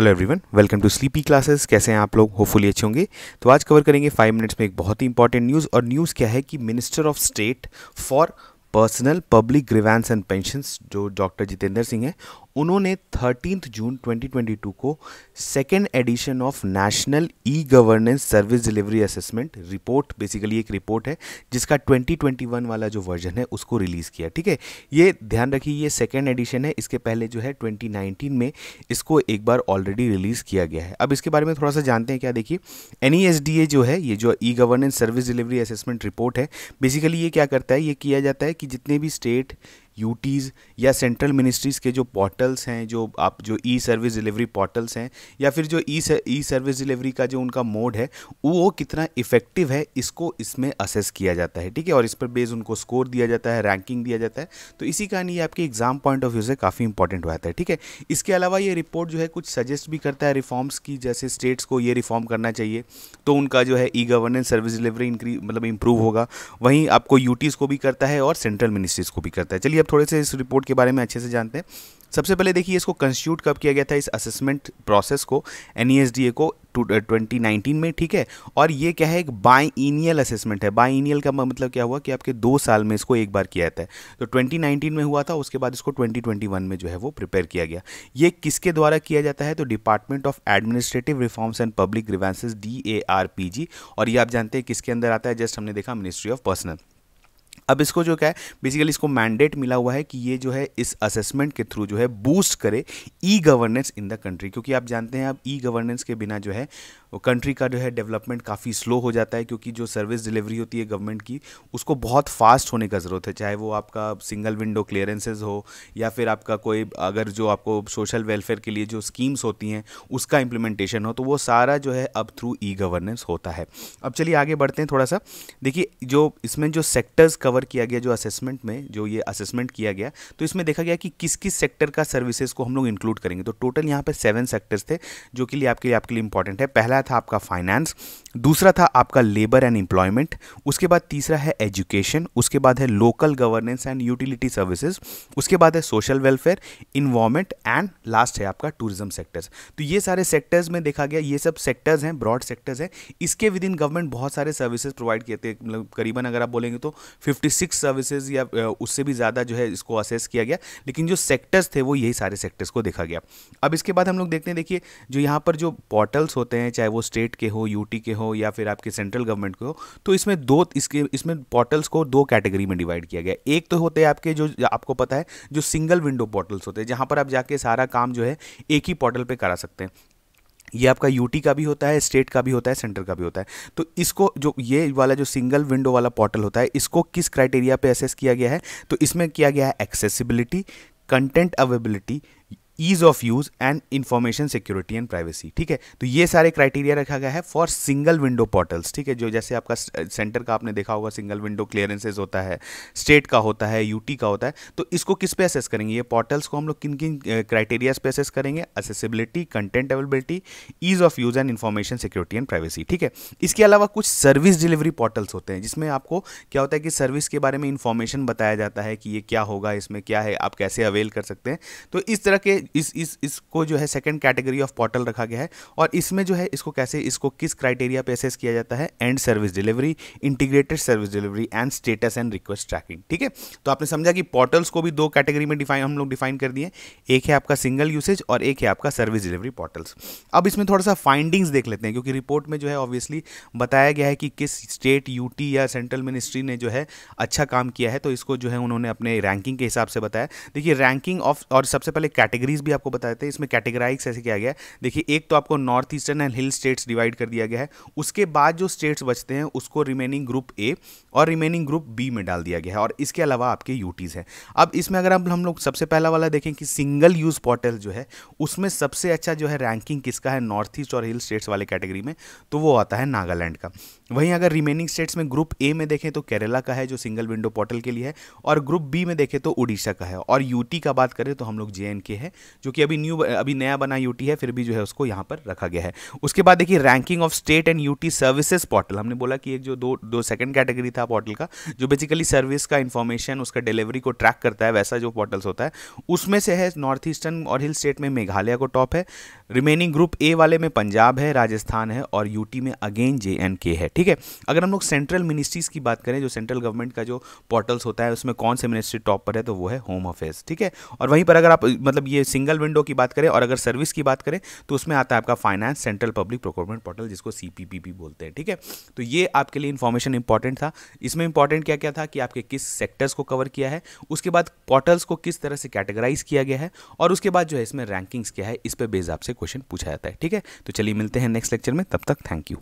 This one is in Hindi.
hello everyone welcome to sleepy classes कैसे हैं आप लोग होपफुली अच्छे होंगे तो आज कवर करेंगे फाइव मिनट्स में एक बहुत ही इंपॉर्टेंट न्यूज़ और न्यूज़ क्या है कि minister of state for personnel public grievances and pensions जो डॉक्टर जितेंद्र सिंह हैं उन्होंने थर्टीन जून 2022 को second edition of national e governance service delivery assessment report basically एक रिपोर्ट है जिसका 2021 वाला जो वर्जन है उसको रिलीज़ किया ठीक है ये ध्यान रखिए ये सेकेंड एडिशन है इसके पहले जो है 2019 में इसको एक बार ऑलरेडी रिलीज़ किया गया है अब इसके बारे में थोड़ा सा जानते हैं क्या देखिए एन e जो है ये जो e governance service delivery assessment report है बेसिकली ये क्या करता है ये किया जाता है कि जितने भी स्टेट यूटीज़ या सेंट्रल मिनिस्ट्रीज़ के जो पोर्टल्स हैं जो आप जो ई सर्विस डिलीवरी पोर्टल्स हैं या फिर जो ई ई सर्विस डिलीवरी का जो उनका मोड है वो कितना इफेक्टिव है इसको इसमें असेस किया जाता है ठीक है और इस पर बेस उनको स्कोर दिया जाता है रैंकिंग दिया जाता है तो इसी कारण ये आपके एग्जाम पॉइंट ऑफ व्यू से काफ़ी इंपॉर्टेंट हो जाता है ठीक है इसके अलावा ये रिपोर्ट जो है कुछ सजेस्ट भी करता है रिफॉर्म्स की जैसे स्टेट्स को ये रिफॉर्म करना चाहिए तो उनका जो है ई गवर्नेंस सर्विस डिलीवरी इंक्री मतलब इंप्रूव होगा वहीं आपको यूटीज़ को भी करता है और सेंट्रल मिनिस्ट्रीज़ को भी करता है चलिए अब थोड़े से इस रिपोर्ट के बारे में अच्छे से जानते हैं सबसे पहले देखिए इसको कंस्टिट्यूट कब किया गया था इस असेसमेंट प्रोसेस को एन e को ट्वेंटी नाइनटीन में ठीक है और ये क्या है एक बाई इनियल असेसमेंट है बाई इनियल का मतलब क्या हुआ कि आपके दो साल में इसको एक बार किया जाता है तो ट्वेंटी नाइनटीन में हुआ था उसके बाद इसको ट्वेंटी ट्वेंटी वन में जो है वो प्रिपेयर किया गया ये किसके द्वारा किया जाता है तो department of administrative reforms and public grievances D A R P G और ये आप जानते हैं किसके अंदर आता है जस्ट हमने देखा मिनिस्ट्री ऑफ पर्सनल अब इसको जो क्या है बेसिकली इसको मैंडेट मिला हुआ है कि ये जो है इस असेसमेंट के थ्रू जो है बूस्ट करे e governance in the country क्योंकि आप जानते हैं अब ई गवर्नेंस के बिना जो है कंट्री का जो है डेवलपमेंट काफ़ी स्लो हो जाता है क्योंकि जो सर्विस डिलीवरी होती है गवर्नमेंट की उसको बहुत फास्ट होने का ज़रूरत है चाहे वो आपका सिंगल विंडो क्लियरेंसेज हो या फिर आपका कोई अगर जो आपको सोशल वेलफेयर के लिए जो स्कीम्स होती हैं उसका इम्प्लीमेंटेशन हो तो वो सारा जो है अब थ्रू ई गवर्नेंस होता है अब चलिए आगे बढ़ते हैं थोड़ा सा देखिए जो इसमें जो सेक्टर्स कवर कवर किया गया जो असेसमेंट में जो ये असेसमेंट किया गया तो इसमें देखा गया कि किस किस सेक्टर का सर्विसेज को हम लोग इंक्लूड करेंगे तो टोटल यहाँ पे सेवन सेक्टर्स थे जो कि लिए आपके लिए आपके लिए इंपॉर्टेंट है पहला था आपका फाइनेंस दूसरा था आपका लेबर एंड एम्प्लॉयमेंट उसके बाद तीसरा है एजुकेशन उसके बाद है local governance and utility services उसके बाद है social welfare environment and last है आपका टूरिज्म सेक्टर्स तो ये सारे सेक्टर्स में देखा गया ये सब सेक्टर्स हैं ब्रॉड सेक्टर्स हैं इसके विद इन गवर्नमेंट बहुत सारे सर्विसेज प्रोवाइड किए थे मतलब करीबन अगर आप बोलेंगे तो 56 सर्विसेज या उससे भी ज़्यादा जो है इसको असेस किया गया लेकिन जो सेक्टर्स थे वो यही सारे सेक्टर्स को देखा गया अब इसके बाद हम लोग देखते हैं देखिए जो यहाँ पर जो पोर्टल्स होते हैं चाहे वो स्टेट के हो यूटी के हो या फिर आपके सेंट्रल गवर्नमेंट के हो तो इसमें दो इसके इसमें पोर्टल्स को दो कैटेगरी में डिवाइड किया गया एक तो होते हैं आपके जो आपको पता है जो सिंगल विंडो पोर्टल्स होते हैं जहाँ पर आप जाके सारा काम जो है एक ही पोर्टल पर करा सकते हैं ये आपका यूटी का भी होता है स्टेट का भी होता है सेंटर का भी होता है तो इसको जो ये वाला जो सिंगल विंडो वाला पोर्टल होता है इसको किस क्राइटेरिया पे असेस किया गया है तो इसमें किया गया है accessibility content availability ease of use and information security and privacy ठीक है तो ये सारे क्राइटेरिया रखा गया है फॉर सिंगल विंडो पोर्टल्स ठीक है जो जैसे आपका सेंटर का आपने देखा होगा सिंगल विंडो क्लियरेंसेज होता है स्टेट का होता है यूटी का होता है तो इसको किस पे असेस करेंगे ये पोर्टल्स को हम लोग किन किन क्राइटेरियाज पे असेस करेंगे accessibility content availability ease of use and information security and privacy ठीक है इसके अलावा कुछ सर्विस डिलीवरी पोर्टल्स होते हैं जिसमें आपको क्या होता है कि सर्विस के बारे में इंफॉर्मेशन बताया जाता है कि ये क्या होगा इसमें क्या है आप कैसे अवेल कर सकते हैं तो इस तरह के इस इस इसको जो है सेकंड कैटेगरी ऑफ पोर्टल रखा गया है और इसमें जो है इसको कैसे इसको किस क्राइटेरिया पे असेस किया जाता है and service delivery integrated service delivery and status and request tracking ठीक है तो आपने समझा कि पोर्टल्स को भी दो कैटेगरी में डिफाइन हम लोग डिफाइन कर दिए एक है आपका सिंगल यूसेज और एक है आपका सर्विस डिलीवरी पोर्टल्स अब इसमें थोड़ा सा फाइंडिंग्स देख लेते हैं क्योंकि रिपोर्ट में जो है ऑब्वियसली बताया गया है कि किस स्टेट यूटी या सेंट्रल मिनिस्ट्री ने जो है अच्छा काम किया है तो इसको जो है उन्होंने अपने रैंकिंग के हिसाब से बताया देखिए रैंकिंग ऑफ और सबसे पहले कैटेगरी कैटेगरीज भी आपको बताते हैं इसमें कैटेगराइज ऐसे किया गया है देखिए एक तो आपको north eastern and hill states divide कर दिया गया है उसके बाद जो स्टेट्स बचते हैं उसको रिमेनिंग ग्रुप ए और रिमेनिंग ग्रुप बी में डाल दिया गया है और इसके अलावा आपके यूटीज़ हैं अब इसमें अगर आप हम लोग सबसे पहला वाला देखें कि सिंगल यूज़ पोर्टल जो है उसमें सबसे अच्छा जो है रैंकिंग किसका है नॉर्थ ईस्ट और हिल स्टेट्स वाले कैटेगरी में तो वो आता है नागालैंड का वहीं अगर रिमेनिंग स्टेट्स में ग्रुप ए में देखें तो केरला का है जो सिंगल विंडो पोर्टल के लिए है और ग्रुप बी में देखें तो उड़ीसा का है और यूटी का बात करें तो हम लोग जे है जो कि अभी न्यू अभी नया बना यूटी है फिर भी जो है उसको यहाँ पर रखा गया है उसके बाद देखिए ranking of state and UT services portal हमने बोला कि एक जो दो दो सेकंड कैटेगरी था पोर्टल का जो बेसिकली सर्विस का इन्फॉर्मेशन उसका डिलीवरी को ट्रैक करता है वैसा जो पोर्टल्स होता है उसमें से है नॉर्थ ईस्टर्न और हिल स्टेट में मेघालय को टॉप है रिमेनिंग ग्रुप ए वाले में पंजाब है राजस्थान है और यूटी में अगेन जे एंड के है ठीक है अगर हम लोग सेंट्रल मिनिस्ट्रीज की बात करें जो सेंट्रल गवर्नमेंट का जो पोर्टल्स होता है उसमें कौन से मिनिस्ट्री टॉप पर है तो वो है होम अफेयर्स ठीक है और वहीं पर अगर आप मतलब ये सिंगल विंडो की बात करें और अगर सर्विस की बात करें तो उसमें आता है आपका finance central public procurement portal जिसको सी बोलते हैं ठीक है तो ये आपके लिए इन्फॉर्मेशन इंपॉर्टेंट था इसमें इंपॉर्टेंट क्या क्या था कि आपके किस सेक्टर्स को कवर किया है उसके बाद पोर्टल्स को किस तरह से कैटेगराइज किया गया है और उसके बाद जो है इसमें रैंकिंग्स क्या है इस पर बेज आपसे क्वेश्चन पूछा जाता है ठीक है तो चलिए मिलते हैं नेक्स्ट लेक्चर में तब तक थैंक यू